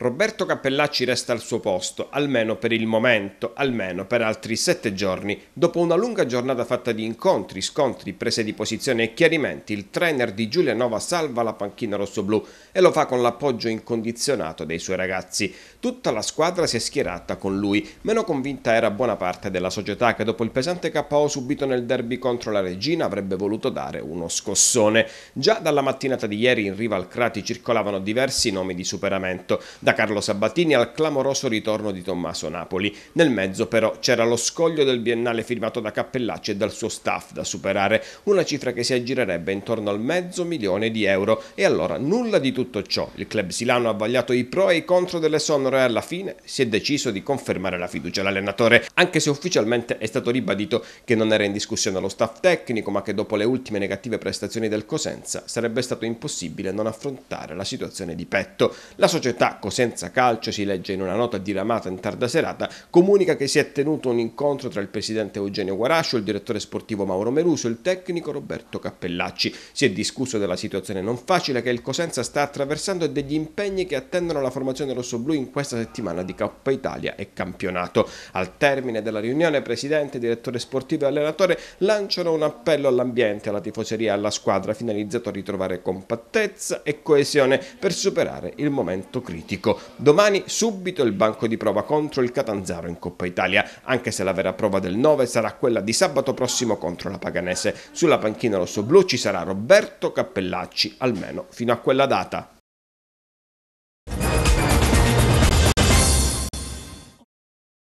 Roberto Cappellacci resta al suo posto, almeno per il momento, almeno per altri sette giorni, dopo una lunga giornata fatta di incontri, scontri, prese di posizione e chiarimenti, il trainer di Giulianova salva la panchina rossoblù e lo fa con l'appoggio incondizionato dei suoi ragazzi. Tutta la squadra si è schierata con lui, meno convinta era buona parte della società che dopo il pesante KO subito nel derby contro la Regina avrebbe voluto dare uno scossone. Già dalla mattinata di ieri in riva al Crati circolavano diversi nomi di superamento, da Carlo Sabatini al clamoroso ritorno di Tommaso Napoli. Nel mezzo però c'era lo scoglio del biennale firmato da Cappellacci e dal suo staff da superare, una cifra che si aggirerebbe intorno al mezzo milione di euro. E allora nulla di tutto ciò. Il club silano ha vagliato i pro e i contro delle sonore e alla fine si è deciso di confermare la fiducia all'allenatore, anche se ufficialmente è stato ribadito che non era in discussione lo staff tecnico, ma che dopo le ultime negative prestazioni del Cosenza sarebbe stato impossibile non affrontare la situazione di petto. La società Cosenza senza calcio, si legge in una nota diramata in tarda serata, comunica che si è tenuto un incontro tra il presidente Eugenio Guarascio, il direttore sportivo Mauro Meruso e il tecnico Roberto Cappellacci. Si è discusso della situazione non facile che il Cosenza sta attraversando e degli impegni che attendono la formazione rossoblù in questa settimana di Coppa Italia e campionato. Al termine della riunione, presidente, direttore sportivo e allenatore lanciano un appello all'ambiente, alla tifoseria e alla squadra finalizzato a ritrovare compattezza e coesione per superare il momento critico. Francesco. Domani subito il banco di prova contro il Catanzaro in Coppa Italia, anche se la vera prova del 9 sarà quella di sabato prossimo contro la Paganese. Sulla panchina rossoblù ci sarà Roberto Cappellacci, almeno fino a quella data.